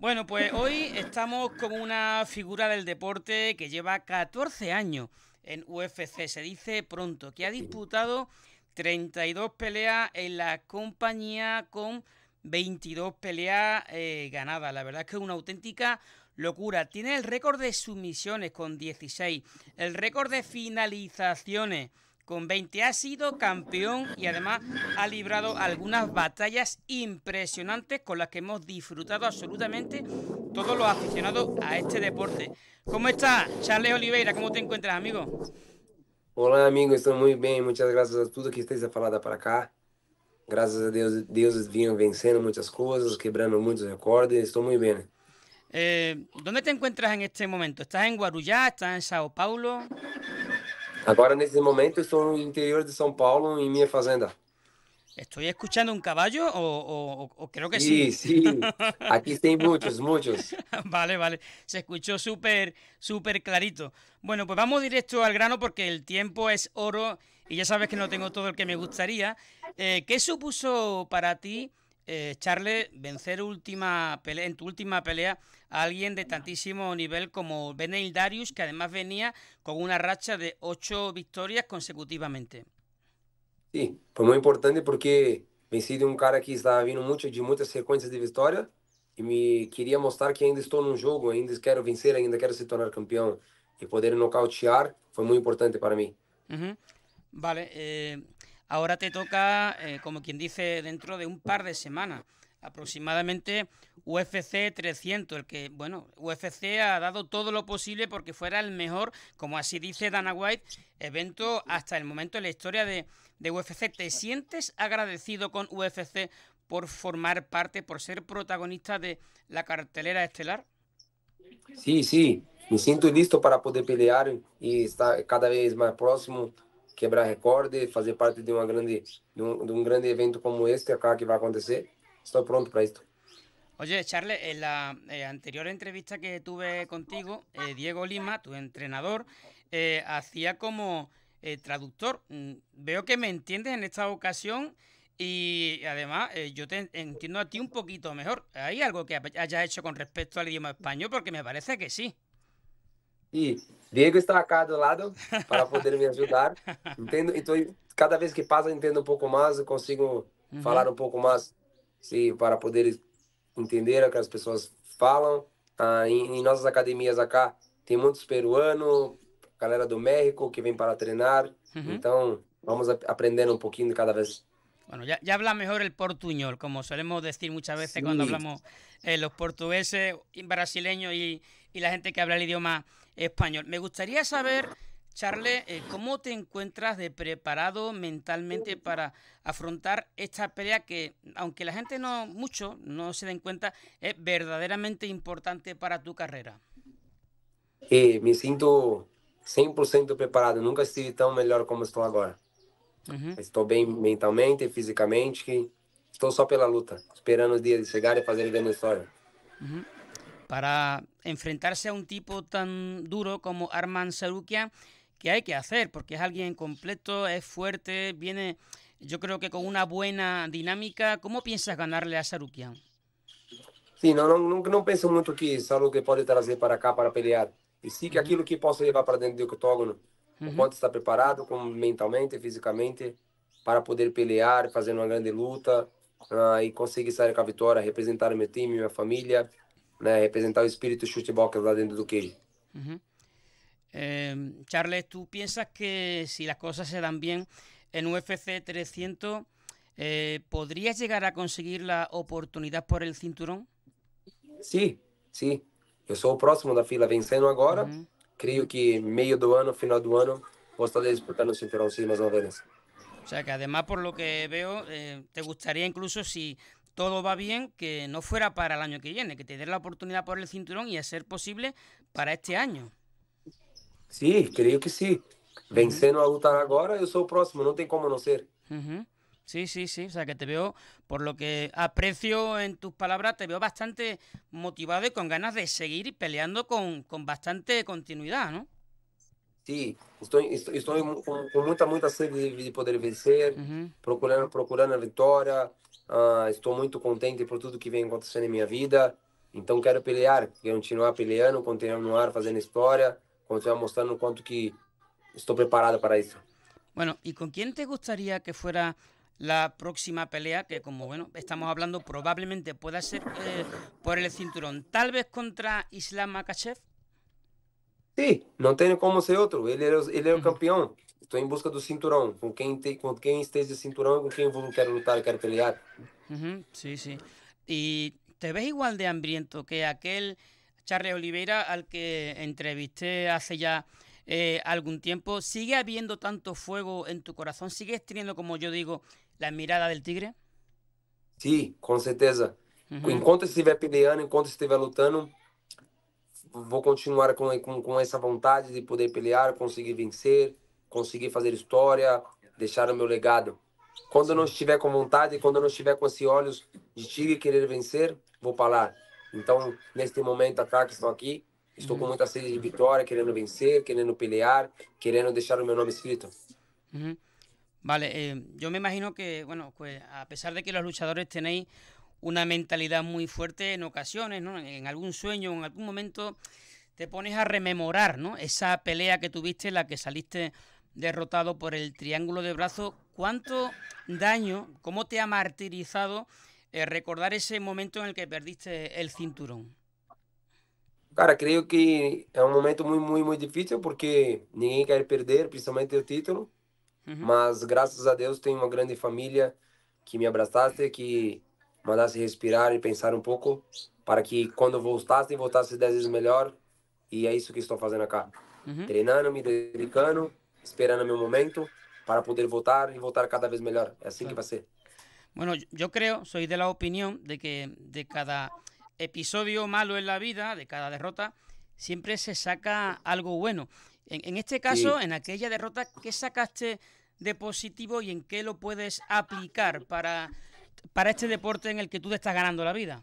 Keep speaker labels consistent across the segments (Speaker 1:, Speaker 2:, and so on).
Speaker 1: Bueno, pues hoy estamos con una figura del deporte que lleva 14 años en UFC, se dice pronto, que ha disputado 32 peleas en la compañía con 22 peleas eh, ganadas. La verdad es que es una auténtica locura. Tiene el récord de sumisiones con 16, el récord de finalizaciones con 20 ha sido campeón y además ha librado algunas batallas impresionantes con las que hemos disfrutado absolutamente todos los aficionados a este deporte. ¿Cómo está Charles Oliveira? ¿Cómo te encuentras, amigo?
Speaker 2: Hola, amigo. Estoy muy bien. Muchas gracias a todos que estéis falada para acá. Gracias a Dios, Dios vino venciendo muchas cosas, quebrando muchos recordes. Estoy muy bien.
Speaker 1: Eh, ¿Dónde te encuentras en este momento? ¿Estás en Guarulá? ¿Estás en Sao Paulo?
Speaker 2: Ahora, en este momento, en el interior de São Paulo, en em mi fazenda.
Speaker 1: ¿Estoy escuchando un caballo o, creo que sí? Sí, sí.
Speaker 2: Aquí hay muchos, muchos.
Speaker 1: vale, vale. Se escuchó súper, súper clarito. Bueno, pues vamos directo al grano porque el tiempo es oro y ya sabes que no tengo todo el que me gustaría. Eh, ¿Qué supuso para ti eh, vencer última pelea, en tu última pelea a alguien de tantísimo nivel como Benel Darius, que además venía con una racha de ocho victorias consecutivamente.
Speaker 2: Sí, fue muy importante porque vencí de un cara que estaba viendo mucho, de muchas secuencias de victoria, y me quería mostrar que ainda estoy en un juego, ainda quiero vencer, ainda quiero ser tornar campeón. Y e poder nocautear fue muy importante para mí.
Speaker 1: Vale. Eh, Ahora te toca, eh, como quien dice, dentro de un par de semanas, aproximadamente UFC 300, el que, bueno, UFC ha dado todo lo posible porque fuera el mejor, como así dice Dana White, evento hasta el momento en la historia de, de UFC. ¿Te sientes agradecido con UFC por formar parte, por ser protagonista de la cartelera estelar?
Speaker 2: Sí, sí, me siento listo para poder pelear y estar cada vez más próximo quebrar recorde, hacer parte de, una grande, de, un um, um evento como este acá que va a acontecer. estoy pronto para esto.
Speaker 1: Oye, Charles, en la eh, anterior entrevista que tuve contigo, eh, Diego Lima, tu entrenador, eh, hacía como traductor. Mm, veo que me entiendes en esta ocasión y además yo te entiendo a ti un poquito mejor. ¿Hay algo que hayas hecho con respecto al idioma español? Porque me parece que sí.
Speaker 2: E Diego está acá do lado para poder me ajudar. Entendo? Então, cada vez que passa, entendo um pouco mais, consigo uhum. falar um pouco mais sim, para poder entender o que as pessoas falam. Ah, em, em nossas academias acá, tem muitos peruanos, galera do México que vem para treinar. Uhum. Então, vamos aprendendo um pouquinho cada vez.
Speaker 1: Bueno, ya, ya, habla mejor el portuñol, como solemos decir muchas veces sí. cuando hablamos eh, los portugueses, brasileños y, y, la gente que habla el idioma español. Me gustaría saber, charle eh, cómo te encuentras de preparado mentalmente para afrontar esta pelea que, aunque la gente no mucho no se den cuenta, es verdaderamente importante para tu carrera.
Speaker 2: Eh, me siento 100% preparado. Nunca estuve tan mejor como estoy ahora. Estoy bien bem mentalmente, fisicamente. Estou só pela luta, esperando el día de chegar e fazer a de história
Speaker 1: para enfrentarse a un tipo tan duro como Arman Sarukia, que hay que hacer, porque es alguien completo, es fuerte, viene yo creo que con una buena dinámica. ¿Cómo piensas ganarle a Sarukian?
Speaker 2: no no, pienso mucho pienso mucho que puede pode para acá para pelear. Y sí que aquello que puedo llevar para dentro del octógono, Puedo estar preparado como mentalmente, físicamente para poder pelear, hacer una grande luta salir ah, con e conseguir victoria, representar a mi representar y a mi familia né, representar o espírito chute-box dentro do cage.
Speaker 1: Em, Charles, ¿tú piensas que si las cosas se dan bien en UFC 300, eh, podrías llegar a conseguir la oportunidad por el cinturón?
Speaker 2: Sí, sí. ...yo soy el próximo la fila, vencendo ahora... ...creo que medio do ano, final do ano, vou estar disputando el cinturón... sim más o menos.
Speaker 1: O sea que además por lo que veo, eh, te gustaría incluso si todo va bien, que no fuera para el año que viene, que te dé la oportunidad por el cinturón y hacer posible para este año.
Speaker 2: Sí, creo que sí. venceno a Utah ahora, yo soy el próximo, no tengo como no ser. Sí,
Speaker 1: sí, sí. O sea, que te veo, por lo que aprecio en tus palabras, te veo bastante motivado y con ganas de seguir peleando con, con bastante continuidad, ¿no?
Speaker 2: Estou, estou, estou com, com, muita, muita sede de, de poder vencer, uhum. procurando, procurando a vitória. Uh, estou muito contente por tudo que vem acontecendo em minha vida. Então quero pelear, quero continuar peleando, continuar fazendo história, continuar mostrando o quanto que estou preparado para isso.
Speaker 1: Bueno, ¿y con quién te gustaría que fuera la próxima pelea? Que como bueno, estamos hablando, probablemente pueda ser eh, por el cinturón. Tal vez contra Islam Makachev.
Speaker 2: Sí, no tem como ser otro. Él era, el campeón. Estoy en busca del cinturón. Con quien te, com cinturón, esteja cinturão, com quem eu quero lutar, pelear.
Speaker 1: Sí, sí. ¿Y te ves igual de hambriento que aquel charre Oliveira al que entrevisté hace ya eh, algún tiempo? ¿Sigue habiendo tanto fuego en tu corazón? ¿Sigues teniendo, como yo digo, la mirada
Speaker 2: del tigre? Sí, con certeza. en se vea peleando, en cuanto esté luchando, vou continuar com, com, com essa vontade de poder pelear, conseguir vencer, conseguir fazer história, deixar o meu legado. Quando eu não estiver com vontade, quando eu não estiver com esses olhos de tigre querer vencer, vou parar. Então, neste momento acá que estou aqui, estou uhum. com muita sede de vitória, querendo vencer, querendo pelear, querendo deixar o meu nome escrito.
Speaker 1: Uhum. Vale, eh, me imagino que, bueno, pues a pesar de que os luchadores tenéis una mentalidad muy fuerte en ocasiones, En algún sueño, en algún momento te pones a rememorar, ¿no? Esa pelea que tuviste, la que saliste derrotado por el triángulo de brazos ¿cuánto daño, cómo te ha martirizado eh, recordar ese momento en el que perdiste el cinturón?
Speaker 2: Cara, creo que es un momento muy muy muy difícil porque ninguém quiere perder, principalmente el título. Mas gracias a Dios tengo una grande familia que me abrazaste que mandasse respirar y pensar un poco para que quando voltasse, voltasse dez vezes melhor. y é isso que estou fazendo acá Uhum. Treinando, me dedicando, esperando meu momento para poder voltar y voltar cada vez melhor. É assim claro. que vai ser.
Speaker 1: Bueno, yo creo, soy de la opinión de que de cada episodio malo en la vida, de cada derrota, siempre se saca algo bueno. En, este caso, en aquella derrota, ¿qué sacaste de positivo y en qué lo puedes aplicar para para este deporte en el que tú te estás ganando la vida?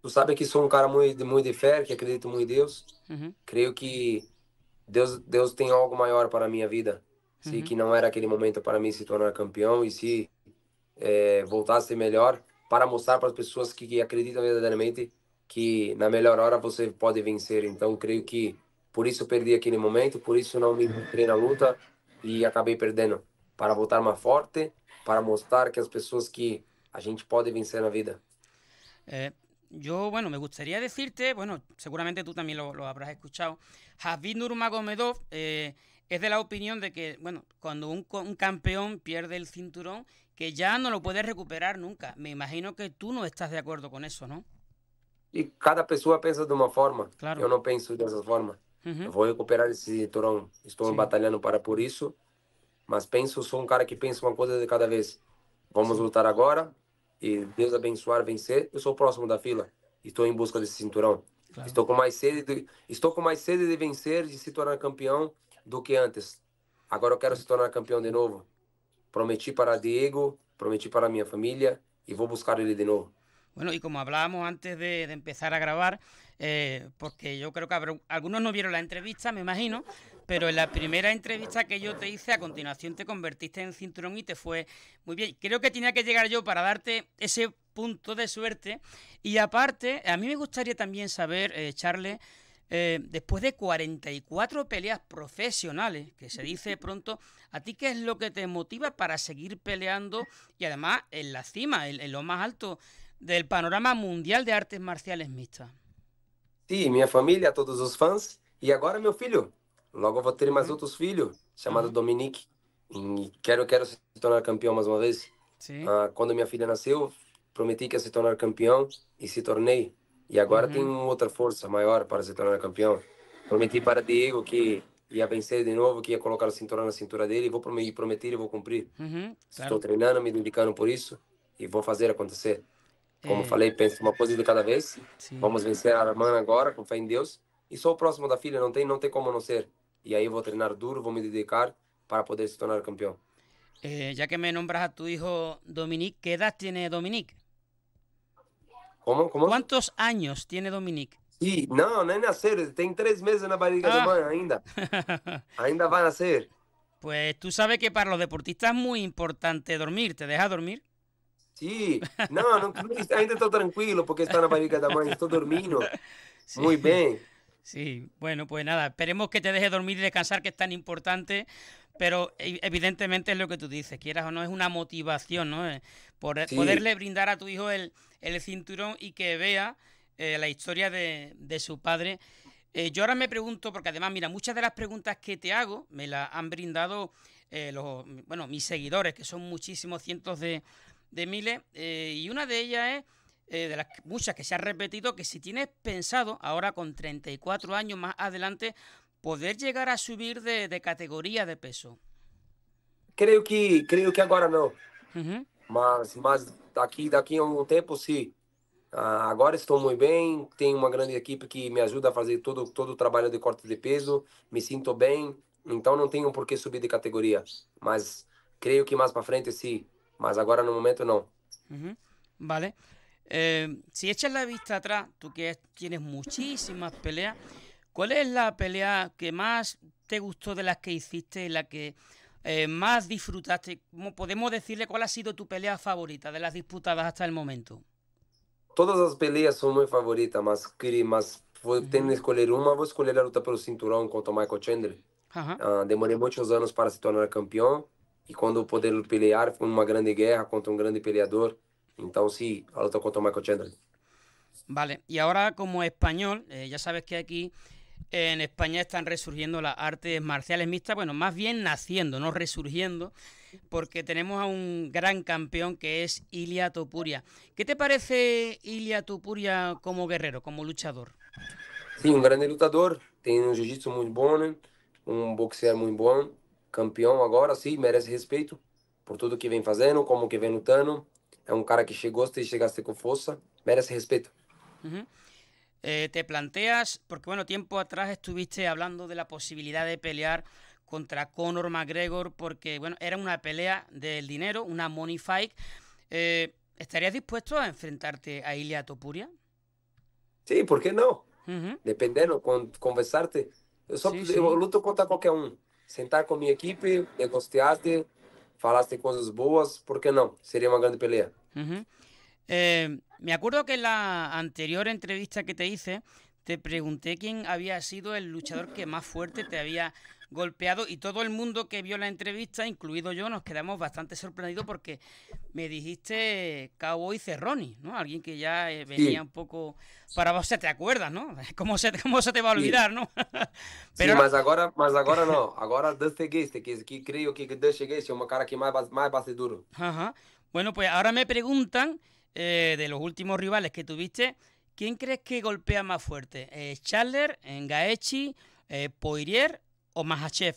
Speaker 2: Tu sabe que sou um cara muito, muito de fé, que acredito muito em Deus. Creio que Deus, Deus tem algo maior para a minha vida. Se que não era aquele momento para mim se tornar campeão e eh, se é, voltar a ser melhor para mostrar para as pessoas que, que acreditam verdadeiramente que na melhor hora você pode vencer. Então, creio que por isso perdi aquele momento, por isso não me entrei na luta e acabei perdendo. Para voltar mais forte, para mostrar que las personas que a gente puede vencer la vida?
Speaker 1: Eh, yo, bueno, me gustaría decirte, bueno, seguramente tú también lo, habrás escuchado, Javi Nurmagomedov eh, es de la opinión de que, bueno, cuando un, campeón pierde el cinturón, que ya no lo puede recuperar nunca. Me imagino que tú no estás de acuerdo con eso, ¿no?
Speaker 2: Y cada persona piensa de una forma. Claro. Yo no pienso de esa forma. Voy a recuperar ese cinturón, estoy batallando para por eso. Mas penso, sou um cara que pensa uma coisa de cada vez. Vamos lutar agora e Deus abençoar vencer. Eu sou o próximo da fila e estou em busca desse cinturão. Claro. Estou com mais sede, de, estou com mais sede de vencer, de se tornar campeão do que antes. Agora eu quero se tornar campeão de novo. Prometi para Diego, prometi para minha família e vou buscar ele de novo.
Speaker 1: Bueno, y como hablábamos antes de, de empezar a grabar, eh, porque yo creo que habrá, algunos no vieron la entrevista, me imagino, pero en la primera entrevista que yo te hice, a continuación te convertiste en cinturón y te fue muy bien. Creo que tenía que llegar yo para darte ese punto de suerte. Y aparte, a mí me gustaría también saber, eh, Charle, eh, después de 44 peleas profesionales, que se dice pronto, ¿a ti qué es lo que te motiva para seguir peleando y además en la cima, en, en lo más alto del panorama mundial de artes marciales mixtas?
Speaker 2: Sí, mi familia, todos los fans y ahora mi hijo. Logo vou ter mais uhum. outros filhos, chamado uhum. Dominique. E quero, quero se tornar campeão mais uma vez. Ah, quando minha filha nasceu, prometi que ia se tornar campeão e se tornei. E agora uhum. tem outra força maior para se tornar campeão. Prometi para Diego que ia vencer de novo, que ia colocar o cinturão na cintura dele. E vou prometer, prometer e vou cumprir. Uhum, Estou treinando, me dedicando por isso e vou fazer acontecer. Como é. falei, penso uma coisa de cada vez. Sim. Vamos vencer a Armana agora, com fé em Deus. E sou o próximo da filha, não tem, não tem como não ser. y ahí voy a entrenar duro, voy a dedicar para poder ser tornar campeón.
Speaker 1: Eh, ya que me nombras a tu hijo Dominique, ¿qué edad tiene Dominique?
Speaker 2: ¿Cómo? ¿Cuántos años tiene Dominique? Sí, no, no es nacer, tiene tres meses en la barriga de ah. mano ainda. ainda va a nacer.
Speaker 1: Pues tú sabes que para los deportistas es muy importante dormir, ¿te
Speaker 2: deja dormir? Sí, no, no, ainda estoy tranquilo porque está en la barriga de mamá estoy durmiendo
Speaker 1: Muy bien. Sí, bueno, pues nada, esperemos que te deje dormir y descansar, que es tan importante, pero e-, evidentemente es lo que tú dices, quieras o no, es una motivación, ¿no? Eh, Por, Poderle brindar a tu hijo el, el cinturón y que vea eh, la historia de, su padre. Eh, yo ahora me pregunto, porque además, mira, muchas de las preguntas que te hago me las han brindado los, bueno, mis seguidores, que son muchísimos, cientos de, de miles, y una de ellas es eh, de las muchas que se ha repetido, que si tienes pensado ahora con 34 años más adelante poder llegar a subir de, de categoría de peso.
Speaker 2: Creio que, creio que agora não. Mas, mas daqui, daqui a algum tempo, sim. Uh, agora estou muito bem, tenho uma grande equipe que me ajuda a fazer todo, todo o trabalho de corte de peso, me sinto bem, então não tenho por que subir de categoria. Mas creio que mais para frente sim, mas agora no momento não.
Speaker 1: Uhum. Vale. Em, si echas la vista atrás, tú que tienes muchísimas peleas, ¿cuál es la pelea que más te gustó de las que hiciste, la que eh, más disfrutaste? ¿Cómo podemos decirle cuál ha sido tu pelea favorita de las disputadas hasta el momento?
Speaker 2: Todas las peleas son muy favoritas, más que más vou que escoger que escolher uma, vou escolher a contra Michael Chandler. Ah, demoré muchos muchos para se tornar campeón y cuando poder pelear fue una grande guerra contra un grande peleador. ...entonces sí, ahora tocó tomar Tomás
Speaker 1: Vale, y ahora como español, eh, ya sabes que aquí en España están resurgiendo las artes marciales mixtas, bueno, más bien naciendo, no resurgiendo, porque tenemos a un gran campeón que es Ilia Topuria. ¿Qué te parece Ilia Topuria como guerrero, como luchador?
Speaker 2: Sí, un gran luchador, tiene un jiu-jitsu muy bueno, un boxeador muy bueno, campeón ahora, sí, merece respeto por todo que viene haciendo, como que viene luchando... Es un um cara que llegaste y llegaste con fuerza, merece respeto.
Speaker 1: Eh, te planteas, porque bueno, tiempo atrás estuviste hablando de la posibilidad de pelear contra Conor McGregor, porque bueno, era una pelea del dinero, una money fight. Eh, ¿Estarías dispuesto a enfrentarte a Ilia Topuria?
Speaker 2: Sí, ¿por qué no? Dependiendo, conversarte. Yo, luto contra cualquier uno, Sentar con mi equipo, negociarte, Falaste cosas buenas, por qué no? Sería una gran pelea.
Speaker 1: Eh, me acuerdo que en la anterior entrevista que te hice, te pregunté quién había sido el luchador que más fuerte te había golpeado y todo el mundo que vio la entrevista, incluido yo, nos quedamos bastante sorprendidos porque me dijiste Cowboy Cerroni, ¿no? Alguien que ya eh, venía un poco para vos, se te acuerdas, ¿no? ¿Cómo se, cómo se te va a olvidar, sí. ¿no?
Speaker 2: Pero sí, mas agora, no, ahora desde que que, creo que desde que es cara que más, más va a ser duro.
Speaker 1: Bueno, pues ahora me preguntan eh, de los últimos rivales que tuviste, ¿quién crees que golpea más fuerte? Eh, ¿Chandler, Gaechi, eh, Poirier o Mahachev.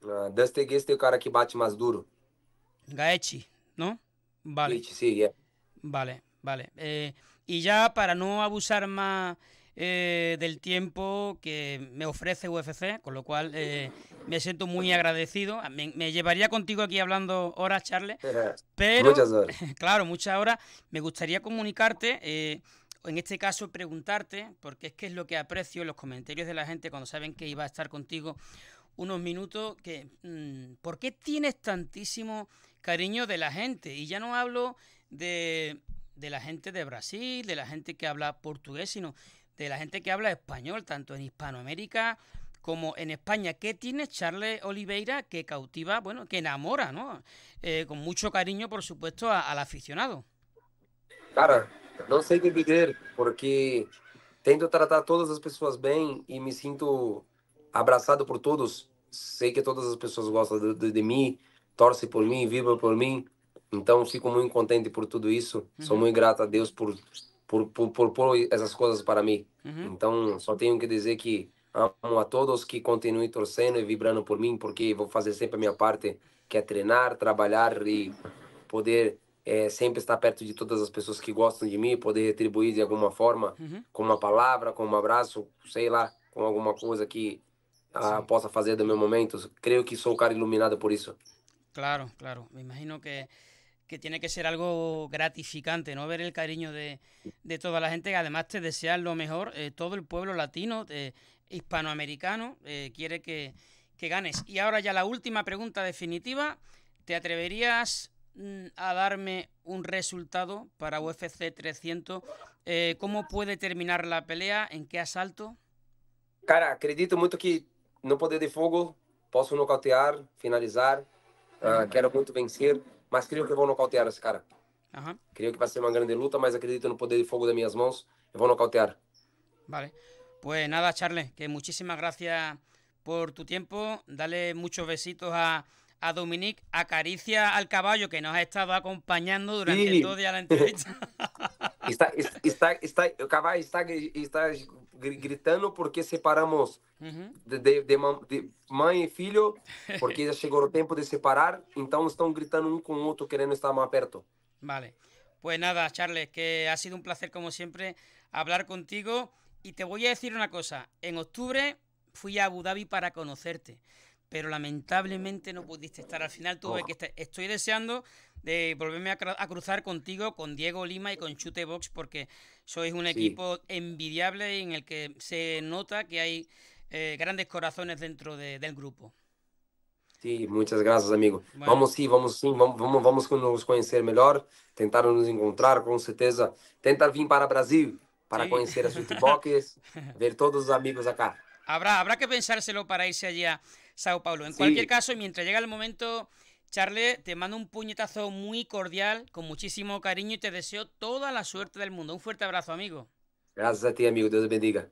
Speaker 2: que ah, este, este cara que bate más duro.
Speaker 1: Gaechi, ¿no? Vale. sí, yeah. Vale, vale. Eh, y ya para no abusar más eh, del tiempo que me ofrece UFC, con lo cual eh, me siento muy agradecido. Me, me, llevaría contigo aquí hablando horas, Charles. Pero, claro, muchas horas. Me gustaría comunicarte en este caso preguntarte, porque es que es lo que aprecio en los comentarios de la gente cuando saben que iba a estar contigo unos minutos, que mm, ¿por qué tienes tantísimo cariño de la gente? Y ya no hablo de, la gente de Brasil, de la gente que habla portugués, sino de la gente que habla español, tanto en Hispanoamérica como en España. ¿Qué tiene Charles Oliveira que cautiva, bueno, que enamora, ¿no? Eh, con mucho cariño, por supuesto, al aficionado.
Speaker 2: Claro, Não sei dividir, porque tento tratar todas as pessoas bem e me sinto abraçado por todos. Sei que todas as pessoas gostam de, de, de mim, torcem por mim, vibram por mim. Então, fico muito contente por tudo isso. Uhum. Sou muito grato a Deus por por, por, por pôr essas coisas para mim. Uhum. Então, só tenho que dizer que amo a todos que continuem torcendo e vibrando por mim, porque vou fazer sempre a minha parte, que é treinar, trabalhar e poder siempre eh, sempre estar perto de todas las personas que gostam de mim, e poder retribuir de alguna forma, con una palabra, palavra, com um abraço, sei lá, com alguma coisa que pueda ah, possa fazer do meu momento. Creo que soy un um cara iluminado por eso.
Speaker 1: Claro, claro. Me imagino que, tiene que ser algo gratificante, ¿no? Ver el cariño de, toda la gente que además te desea lo mejor. Eh, todo el pueblo latino, eh, hispanoamericano, quiere que, que ganes. Y ahora ya la última pregunta definitiva. ¿Te atreverías Mm, a darme un resultado para UFC 300. Eh, ¿Cómo puede terminar la pelea? ¿En qué asalto?
Speaker 2: Cara, acredito mucho que no poder de fogo no nocautear, finalizar. quiero ah, quero vencer, mas creo que vou nocautear ese cara. creo que que a ser una grande luta, mas acredito no poder de fuego de mis mãos. Eu vou nocautear.
Speaker 1: Vale. Pues nada, Charles, que muchísimas gracias por tu tiempo. Dale muchos besitos a, a Dominique acaricia al caballo que nos ha estado
Speaker 2: acompañando durante todo el día la entrevista. está, el caballo está, gritando porque separamos de, de, y porque ya llegó el tiempo de separar, entonces están gritando uno um con otro queriendo estar más perto.
Speaker 1: Vale, pues nada, Charles, que ha sido un placer como siempre hablar contigo y te voy a decir una cosa, en octubre fui a Abu Dhabi para conocerte pero lamentablemente no pudiste estar. Al final tuve que Estoy deseando de volverme a, cruzar contigo, con Diego Lima y con Chute Box, porque sois un equipo envidiable en el que se nota que hay eh, grandes corazones dentro del grupo.
Speaker 2: Sí, muchas gracias, amigo. Vamos, sí, vamos, sí, vamos, vamos, vamos nos conocer tentar nos encontrar, con certeza. Tentar venir para Brasil, para conocer a Chutebox, ver todos los amigos acá.
Speaker 1: Habrá, habrá que pensárselo para irse allá. Sao Paulo. En cualquier caso, mientras llega el momento, Charle, te mando un puñetazo muy cordial, con muchísimo cariño y te deseo toda la suerte del mundo. Un fuerte abrazo, amigo.
Speaker 2: Gracias a ti, amigo. Dios te bendiga.